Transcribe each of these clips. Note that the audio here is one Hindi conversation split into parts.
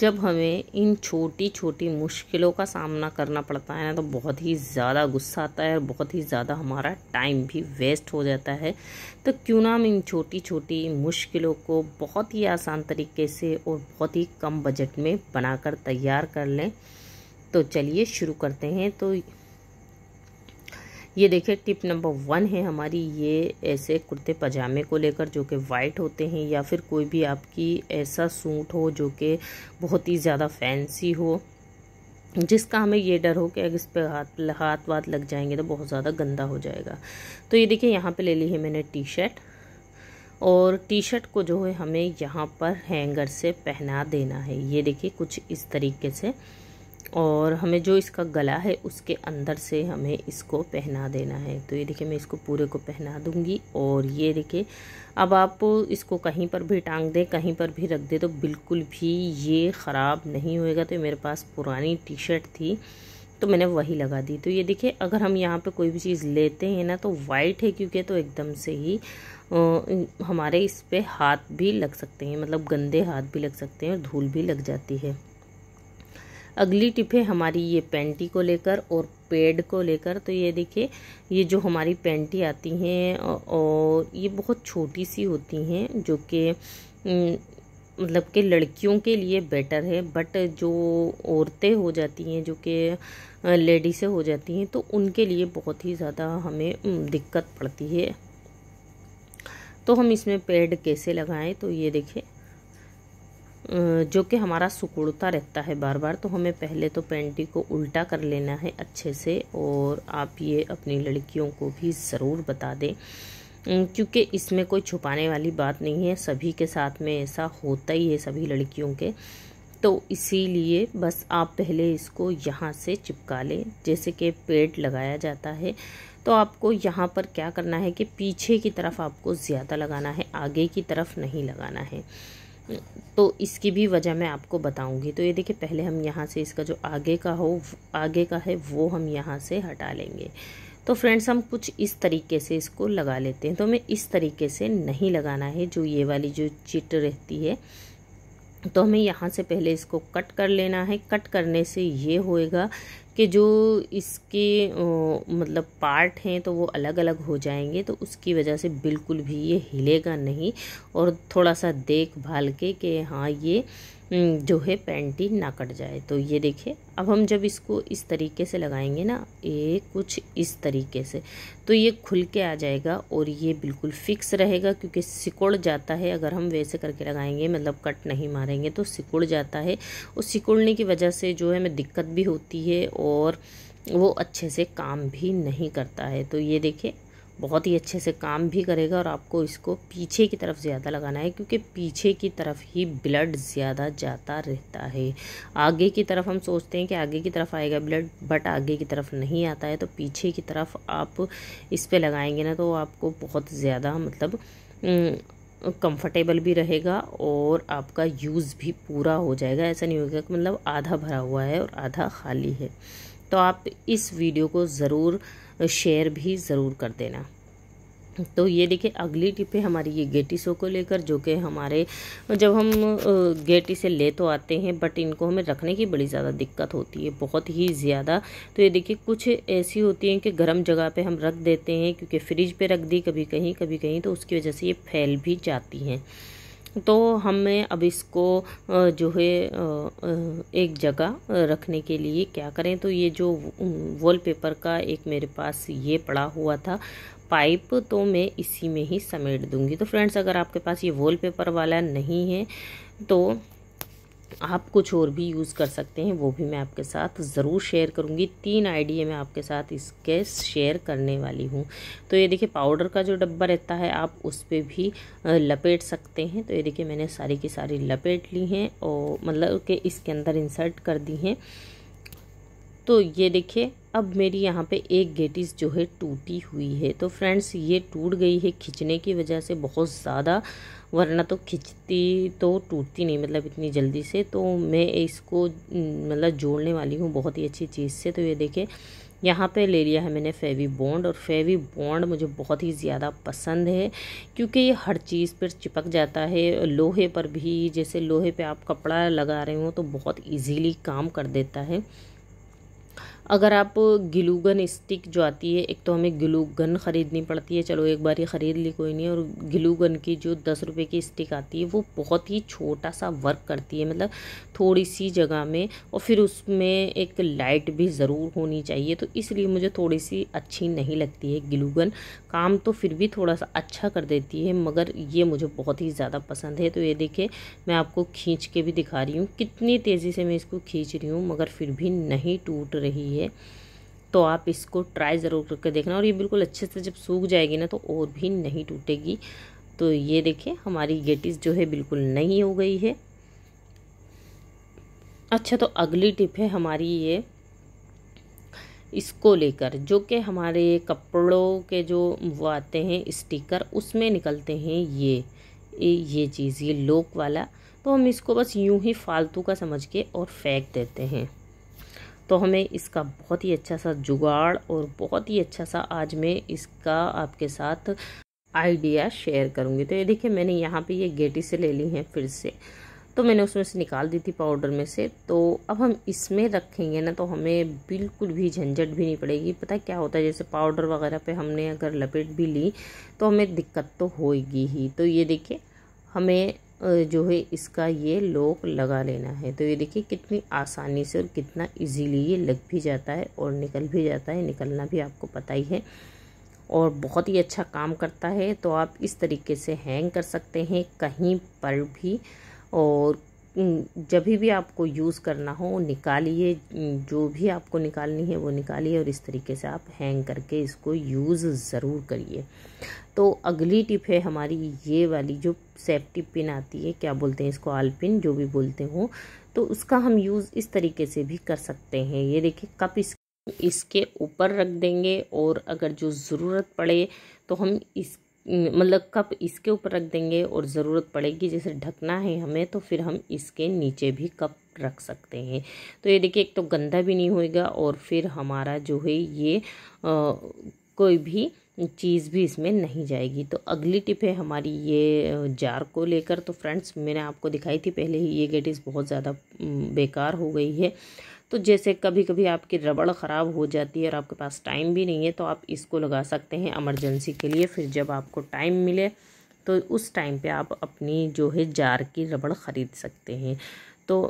जब हमें इन छोटी छोटी मुश्किलों का सामना करना पड़ता है ना तो बहुत ही ज़्यादा गुस्सा आता है और बहुत ही ज़्यादा हमारा टाइम भी वेस्ट हो जाता है तो क्यों ना हम इन छोटी छोटी मुश्किलों को बहुत ही आसान तरीके से और बहुत ही कम बजट में बनाकर तैयार कर लें तो चलिए शुरू करते हैं तो ये देखिए टिप नंबर वन है हमारी ये ऐसे कुर्ते पजामे को लेकर जो कि वाइट होते हैं या फिर कोई भी आपकी ऐसा सूट हो जो कि बहुत ही ज़्यादा फैंसी हो जिसका हमें ये डर हो कि अगर इस पर हाथ हाथ वाथ लग जाएंगे तो बहुत ज़्यादा गंदा हो जाएगा तो ये देखिए यहाँ पे ले ली है मैंने टी शर्ट और टी शर्ट को जो है हमें यहाँ पर हैंगर से पहना देना है ये देखिए कुछ इस तरीके से और हमें जो इसका गला है उसके अंदर से हमें इसको पहना देना है तो ये देखिए मैं इसको पूरे को पहना दूंगी और ये देखिए अब आप इसको कहीं पर भी टांग दें कहीं पर भी रख दें तो बिल्कुल भी ये ख़राब नहीं होएगा तो मेरे पास पुरानी टी शर्ट थी तो मैंने वही लगा दी तो ये देखिए अगर हम यहाँ पे कोई भी चीज़ लेते हैं ना तो वाइट है क्योंकि तो एकदम से ही हमारे इस पर हाथ भी लग सकते हैं मतलब गंदे हाथ भी लग सकते हैं और धूल भी लग जाती है अगली टिप है हमारी ये पेंटी को लेकर और पेड को लेकर तो ये देखिए ये जो हमारी पेंटी आती हैं और ये बहुत छोटी सी होती हैं जो कि मतलब कि लड़कियों के लिए बेटर है बट जो औरतें हो जाती हैं जो कि से हो जाती हैं तो उनके लिए बहुत ही ज़्यादा हमें दिक्कत पड़ती है तो हम इसमें पेड कैसे लगाएं तो ये देखें जो कि हमारा सुकुड़ता रहता है बार बार तो हमें पहले तो पेंटी को उल्टा कर लेना है अच्छे से और आप ये अपनी लड़कियों को भी ज़रूर बता दें क्योंकि इसमें कोई छुपाने वाली बात नहीं है सभी के साथ में ऐसा होता ही है सभी लड़कियों के तो इसीलिए बस आप पहले इसको यहाँ से चिपका लें जैसे कि पेड़ लगाया जाता है तो आपको यहाँ पर क्या करना है कि पीछे की तरफ आपको ज़्यादा लगाना है आगे की तरफ नहीं लगाना है तो इसकी भी वजह मैं आपको बताऊंगी तो ये देखिए पहले हम यहाँ से इसका जो आगे का हो आगे का है वो हम यहाँ से हटा लेंगे तो फ्रेंड्स हम कुछ इस तरीके से इसको लगा लेते हैं तो हमें इस तरीके से नहीं लगाना है जो ये वाली जो चिट रहती है तो हमें यहाँ से पहले इसको कट कर लेना है कट करने से ये होएगा कि जो इसके ओ, मतलब पार्ट हैं तो वो अलग अलग हो जाएंगे तो उसकी वजह से बिल्कुल भी ये हिलेगा नहीं और थोड़ा सा देखभाल के कि हाँ ये हम्म, जो है पैंटी ना कट जाए तो ये देखिए अब हम जब इसको इस तरीके से लगाएंगे ना ये कुछ इस तरीके से तो ये खुल के आ जाएगा और ये बिल्कुल फिक्स रहेगा क्योंकि सिकुड़ जाता है अगर हम वैसे करके लगाएंगे मतलब कट नहीं मारेंगे तो सिकुड़ जाता है और सिकुड़ने की वजह से जो है हमें दिक्कत भी होती है और वो अच्छे से काम भी नहीं करता है तो ये देखिए बहुत ही अच्छे से काम भी करेगा और आपको इसको पीछे की तरफ ज़्यादा लगाना है क्योंकि पीछे की तरफ ही ब्लड ज़्यादा जाता रहता है आगे की तरफ हम सोचते हैं कि आगे की तरफ आएगा ब्लड बट आगे की तरफ नहीं आता है तो पीछे की तरफ आप इस पर लगाएंगे ना तो आपको बहुत ज़्यादा मतलब कंफर्टेबल भी रहेगा और आपका यूज़ भी पूरा हो जाएगा ऐसा नहीं होगा कि मतलब आधा भरा हुआ है और आधा खाली है तो आप इस वीडियो को ज़रूर शेयर भी ज़रूर कर देना तो ये देखिए अगली टिप है हमारी ये गेटी सो को लेकर जो कि हमारे जब हम गेटी से ले तो आते हैं बट इनको हमें रखने की बड़ी ज़्यादा दिक्कत होती है बहुत ही ज़्यादा तो ये देखिए कुछ ऐसी होती हैं कि गर्म जगह पे हम रख देते हैं क्योंकि फ्रिज पे रख दी कभी कहीं कभी कहीं तो उसकी वजह से ये फैल भी जाती हैं तो हमें अब इसको जो है एक जगह रखने के लिए क्या करें तो ये जो वॉलपेपर का एक मेरे पास ये पड़ा हुआ था पाइप तो मैं इसी में ही समेट दूंगी तो फ्रेंड्स अगर आपके पास ये वॉलपेपर वाला नहीं है तो आप कुछ और भी यूज़ कर सकते हैं वो भी मैं आपके साथ ज़रूर शेयर करूँगी तीन आइडिए मैं आपके साथ इसके शेयर करने वाली हूँ तो ये देखिए पाउडर का जो डब्बा रहता है आप उस पर भी लपेट सकते हैं तो ये देखिए मैंने सारी की सारी लपेट ली हैं और मतलब कि इसके अंदर इंसर्ट कर दी हैं तो ये देखिए अब मेरी यहाँ पे एक गेटिस जो है टूटी हुई है तो फ्रेंड्स ये टूट गई है खींचने की वजह से बहुत ज़्यादा वरना तो खिंचती तो टूटती नहीं मतलब इतनी जल्दी से तो मैं इसको मतलब जोड़ने वाली हूँ बहुत ही अच्छी चीज़ से तो ये देखें यहाँ पे ले लिया है मैंने फेवी बॉन्ड और फेवी बॉन्ड मुझे बहुत ही ज़्यादा पसंद है क्योंकि ये हर चीज़ पर चिपक जाता है लोहे पर भी जैसे लोहे पे आप कपड़ा लगा रहे हो तो बहुत इजीली काम कर देता है अगर आप गिलूगन स्टिक जो आती है एक तो हमें गिलूगन ख़रीदनी पड़ती है चलो एक बार ही ख़रीद ली कोई नहीं और गिलूगन की जो दस रुपए की स्टिक आती है वो बहुत ही छोटा सा वर्क करती है मतलब थोड़ी सी जगह में और फिर उसमें एक लाइट भी ज़रूर होनी चाहिए तो इसलिए मुझे थोड़ी सी अच्छी नहीं लगती है गिलूगन काम तो फिर भी थोड़ा सा अच्छा कर देती है मगर ये मुझे बहुत ही ज़्यादा पसंद है तो ये देखिए मैं आपको खींच के भी दिखा रही हूँ कितनी तेज़ी से मैं इसको खींच रही हूँ मगर फिर भी नहीं टूट रही है रही है तो आप इसको ट्राई ज़रूर करके देखना और ये बिल्कुल अच्छे से जब सूख जाएगी ना तो और भी नहीं टूटेगी तो ये देखिए हमारी गेटिस जो है बिल्कुल नहीं हो गई है अच्छा तो अगली टिप है हमारी ये इसको लेकर जो कि हमारे कपड़ों के जो वो आते हैं स्टिकर उसमें निकलते हैं ये ये चीज़ ये लोक वाला तो हम इसको बस यूं ही फालतू का समझ के और फेंक देते हैं तो हमें इसका बहुत ही अच्छा सा जुगाड़ और बहुत ही अच्छा सा आज मैं इसका आपके साथ आइडिया शेयर करूँगी तो ये देखिए मैंने यहाँ पे ये गेटी से ले ली हैं फिर से तो मैंने उसमें से निकाल दी थी पाउडर में से तो अब हम इसमें रखेंगे ना तो हमें बिल्कुल भी झंझट भी नहीं पड़ेगी पता क्या होता है जैसे पाउडर वगैरह पे हमने अगर लपेट भी ली तो हमें दिक्कत तो होगी ही तो ये देखिए हमें जो है इसका ये लोक लगा लेना है तो ये देखिए कितनी आसानी से और कितना इजीली ये लग भी जाता है और निकल भी जाता है निकलना भी आपको पता ही है और बहुत ही अच्छा काम करता है तो आप इस तरीके से हैंग कर सकते हैं कहीं पर भी और जब भी आपको यूज़ करना हो निकालिए जो भी आपको निकालनी है वो निकालिए और इस तरीके से आप हैंग करके इसको यूज़ ज़रूर करिए तो अगली टिप है हमारी ये वाली जो सेफ्टी पिन आती है क्या बोलते हैं इसको आल पिन जो भी बोलते हो तो उसका हम यूज़ इस तरीके से भी कर सकते हैं ये देखिए कप इस इसके ऊपर रख देंगे और अगर जो ज़रूरत पड़े तो हम इस मतलब कप इसके ऊपर रख देंगे और ज़रूरत पड़ेगी जैसे ढकना है हमें तो फिर हम इसके नीचे भी कप रख सकते हैं तो ये देखिए एक तो गंदा भी नहीं होएगा और फिर हमारा जो है ये आ, कोई भी चीज़ भी इसमें नहीं जाएगी तो अगली टिप है हमारी ये जार को लेकर तो फ्रेंड्स मैंने आपको दिखाई थी पहले ही ये गेटिस बहुत ज़्यादा बेकार हो गई है तो जैसे कभी कभी आपकी रबड़ ख़राब हो जाती है और आपके पास टाइम भी नहीं है तो आप इसको लगा सकते हैं एमरजेंसी के लिए फिर जब आपको टाइम मिले तो उस टाइम पे आप अपनी जो है जार की रबड़ ख़रीद सकते हैं तो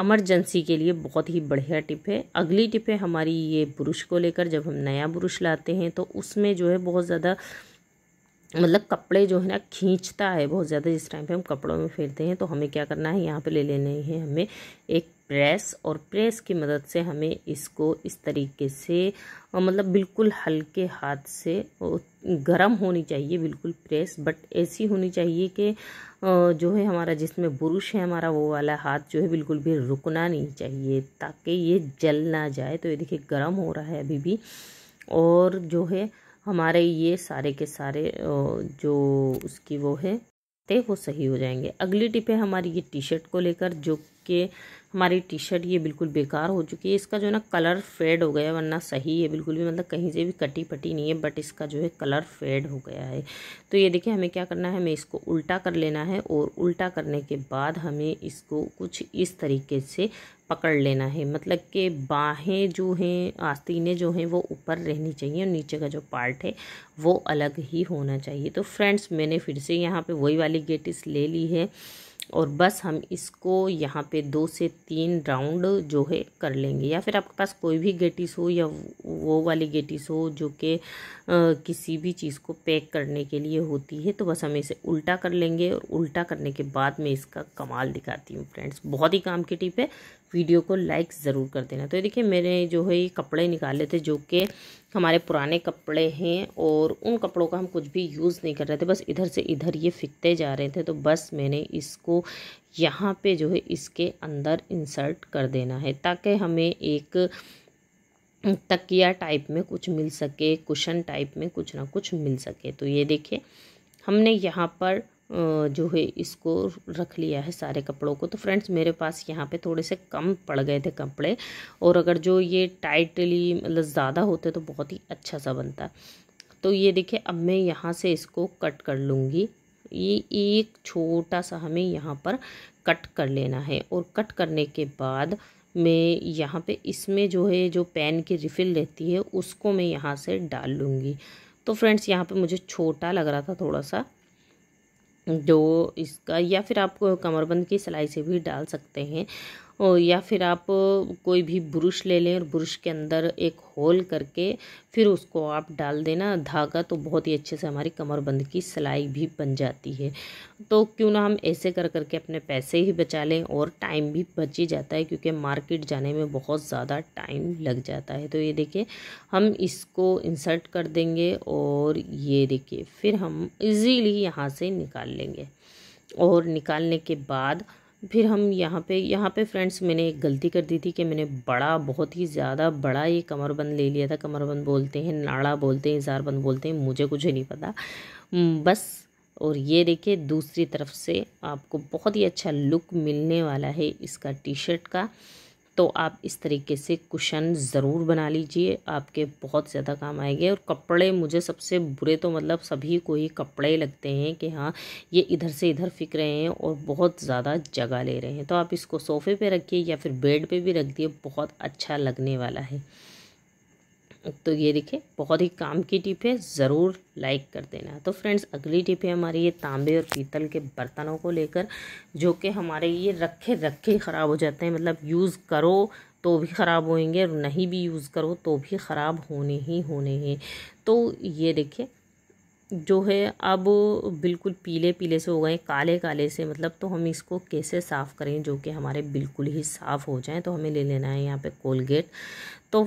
एमरजेंसी के लिए बहुत ही बढ़िया टिप है अगली टिप है हमारी ये ब्रुश को लेकर जब हम नया ब्रुश लाते हैं तो उसमें जो है बहुत ज़्यादा मतलब कपड़े जो है ना खींचता है बहुत ज़्यादा जिस टाइम पे हम कपड़ों में फेरते हैं तो हमें क्या करना है यहाँ पे ले लेने हैं हमें एक प्रेस और प्रेस की मदद से हमें इसको इस तरीके से मतलब बिल्कुल हल्के हाथ से गरम होनी चाहिए बिल्कुल प्रेस बट ऐसी होनी चाहिए कि जो है हमारा जिसमें बुरुश है हमारा वो वाला हाथ जो है बिल्कुल भी रुकना नहीं चाहिए ताकि ये जल ना जाए तो ये देखिए गर्म हो रहा है अभी भी और जो है हमारे ये सारे के सारे जो उसकी वो है ते वो सही हो जाएंगे अगली टिप है हमारी ये टी शर्ट को लेकर जो कि हमारी टी शर्ट ये बिल्कुल बेकार हो चुकी है इसका जो है ना कलर फेड हो गया वरना सही है बिल्कुल भी मतलब कहीं से भी कटी पटी नहीं है बट इसका जो है कलर फेड हो गया है तो ये देखिए हमें क्या करना है हमें इसको उल्टा कर लेना है और उल्टा करने के बाद हमें इसको कुछ इस तरीके से पकड़ लेना है मतलब कि बाहें जो हैं आस्तीनें जो हैं वो ऊपर रहनी चाहिए और नीचे का जो पार्ट है वो अलग ही होना चाहिए तो फ्रेंड्स मैंने फिर से यहाँ पे वही वाली गेटिस ले ली है और बस हम इसको यहाँ पे दो से तीन राउंड जो है कर लेंगे या फिर आपके पास कोई भी गेटिस हो या वो वाली गेटिस हो जो कि किसी भी चीज़ को पैक करने के लिए होती है तो बस हम इसे उल्टा कर लेंगे और उल्टा करने के बाद मैं इसका कमाल दिखाती हूँ फ्रेंड्स बहुत ही काम की टिप है वीडियो को लाइक ज़रूर कर देना तो ये देखिए मैंने जो है ये कपड़े निकाले थे जो कि हमारे पुराने कपड़े हैं और उन कपड़ों का हम कुछ भी यूज़ नहीं कर रहे थे बस इधर से इधर ये फिकते जा रहे थे तो बस मैंने इसको यहाँ पे जो है इसके अंदर इंसर्ट कर देना है ताकि हमें एक तकिया टाइप में कुछ मिल सके कुशन टाइप में कुछ ना कुछ मिल सके तो ये देखिए हमने यहाँ पर जो है इसको रख लिया है सारे कपड़ों को तो फ्रेंड्स मेरे पास यहाँ पे थोड़े से कम पड़ गए थे कपड़े और अगर जो ये टाइटली मतलब ज़्यादा होते तो बहुत ही अच्छा सा बनता तो ये देखिए अब मैं यहाँ से इसको कट कर लूँगी ये एक छोटा सा हमें यहाँ पर कट कर लेना है और कट करने के बाद मैं यहाँ पे इसमें जो है जो पेन की रिफ़िल रहती है उसको मैं यहाँ से डाल लूँगी तो फ्रेंड्स यहाँ पे मुझे छोटा लग रहा था थोड़ा सा जो इसका या फिर आप कमरबंद की सिलाई से भी डाल सकते हैं या फिर आप कोई भी ब्रुश ले लें और ब्रुश के अंदर एक होल करके फिर उसको आप डाल देना धागा तो बहुत ही अच्छे से हमारी कमरबंद की सिलाई भी बन जाती है तो क्यों ना हम ऐसे कर करके अपने पैसे ही बचा लें और टाइम भी बच ही जाता है क्योंकि मार्केट जाने में बहुत ज़्यादा टाइम लग जाता है तो ये देखिए हम इसको इंसर्ट कर देंगे और ये देखिए फिर हम इजीली यहाँ से निकाल लेंगे और निकालने के बाद फिर हम यहाँ पे यहाँ पे फ्रेंड्स मैंने एक गलती कर दी थी कि मैंने बड़ा बहुत ही ज़्यादा बड़ा ये कमरबंद ले लिया था कमरबंद बोलते हैं नाड़ा बोलते हैं इजारबंद बोलते हैं मुझे कुछ नहीं पता बस और ये देखिए दूसरी तरफ से आपको बहुत ही अच्छा लुक मिलने वाला है इसका टी शर्ट का तो आप इस तरीके से कुशन ज़रूर बना लीजिए आपके बहुत ज़्यादा काम आएंगे और कपड़े मुझे सबसे बुरे तो मतलब सभी को ही कपड़े लगते हैं कि हाँ ये इधर से इधर फिक रहे हैं और बहुत ज़्यादा जगह ले रहे हैं तो आप इसको सोफ़े पे रखिए या फिर बेड पे भी रख दिए बहुत अच्छा लगने वाला है तो ये देखिए बहुत ही काम की टिप है ज़रूर लाइक कर देना तो फ्रेंड्स अगली टिप है हमारी ये तांबे और पीतल के बर्तनों को लेकर जो कि हमारे ये रखे रखे ख़राब हो जाते हैं मतलब यूज़ करो तो भी ख़राब होएंगे और नहीं भी यूज़ करो तो भी ख़राब होने ही होने हैं तो ये देखिए जो है अब बिल्कुल पीले पीले से हो गए काले काले से मतलब तो हम इसको कैसे साफ़ करें जो कि हमारे बिल्कुल ही साफ़ हो जाएं तो हमें ले लेना है यहाँ पे कोलगेट तो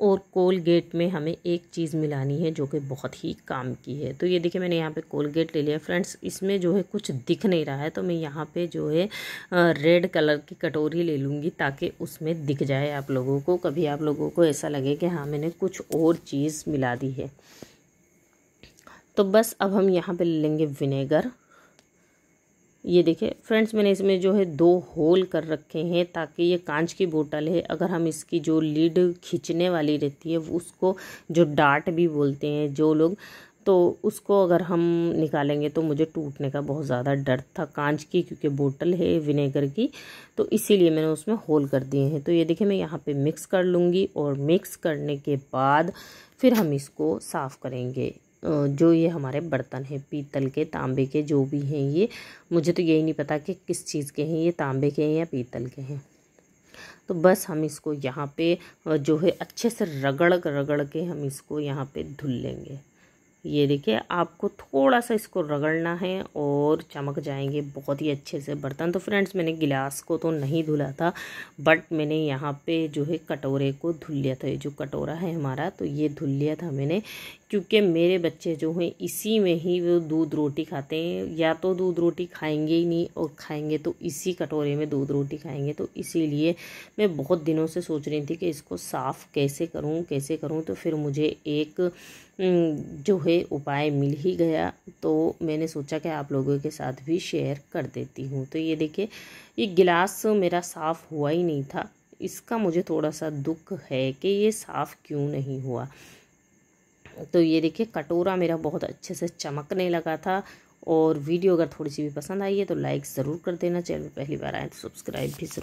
और कोलगेट में हमें एक चीज़ मिलानी है जो कि बहुत ही काम की है तो ये देखिए मैंने यहाँ पे कोलगेट ले लिया फ्रेंड्स इसमें जो है कुछ दिख नहीं रहा है तो मैं यहाँ पे जो है रेड कलर की कटोरी ले लूँगी ताकि उसमें दिख जाए आप लोगों को कभी आप लोगों को ऐसा लगे कि हाँ मैंने कुछ और चीज़ मिला दी है तो बस अब हम यहाँ पर ले लेंगे विनेगर ये देखिए फ्रेंड्स मैंने इसमें जो है दो होल कर रखे हैं ताकि ये कांच की बोतल है अगर हम इसकी जो लीड खींचने वाली रहती है उसको जो डाट भी बोलते हैं जो लोग तो उसको अगर हम निकालेंगे तो मुझे टूटने का बहुत ज़्यादा डर था कांच की क्योंकि बोतल है विनेगर की तो इसीलिए मैंने उसमें होल कर दिए हैं तो ये देखिए मैं यहाँ पे मिक्स कर लूँगी और मिक्स करने के बाद फिर हम इसको साफ़ करेंगे जो ये हमारे बर्तन हैं पीतल के तांबे के जो भी हैं ये मुझे तो यही नहीं पता कि किस चीज़ के हैं ये तांबे के हैं या पीतल के हैं तो बस हम इसको यहाँ पे जो है अच्छे से रगड़ रगड़ के हम इसको यहाँ पे धुल लेंगे ये देखिए आपको थोड़ा सा इसको रगड़ना है और चमक जाएंगे बहुत ही अच्छे से बर्तन तो फ्रेंड्स मैंने गिलास को तो नहीं धुला था बट मैंने यहाँ पे जो है कटोरे को धुल लिया था ये जो कटोरा है हमारा तो ये धुल लिया था मैंने क्योंकि मेरे बच्चे जो हैं इसी में ही वो दूध रोटी खाते हैं या तो दूध रोटी खाएंगे ही नहीं और खाएंगे तो इसी कटोरे में दूध रोटी खाएंगे तो इसीलिए मैं बहुत दिनों से सोच रही थी कि इसको साफ़ कैसे करूं कैसे करूं तो फिर मुझे एक जो है उपाय मिल ही गया तो मैंने सोचा कि आप लोगों के साथ भी शेयर कर देती हूँ तो ये देखिए ये गिलास मेरा साफ़ हुआ ही नहीं था इसका मुझे थोड़ा सा दुख है कि ये साफ़ क्यों नहीं हुआ तो ये देखिए कटोरा मेरा बहुत अच्छे से चमकने लगा था और वीडियो अगर थोड़ी सी भी पसंद आई है तो लाइक ज़रूर कर देना चैनल पहली बार आए तो सब्सक्राइब भी ज़रूर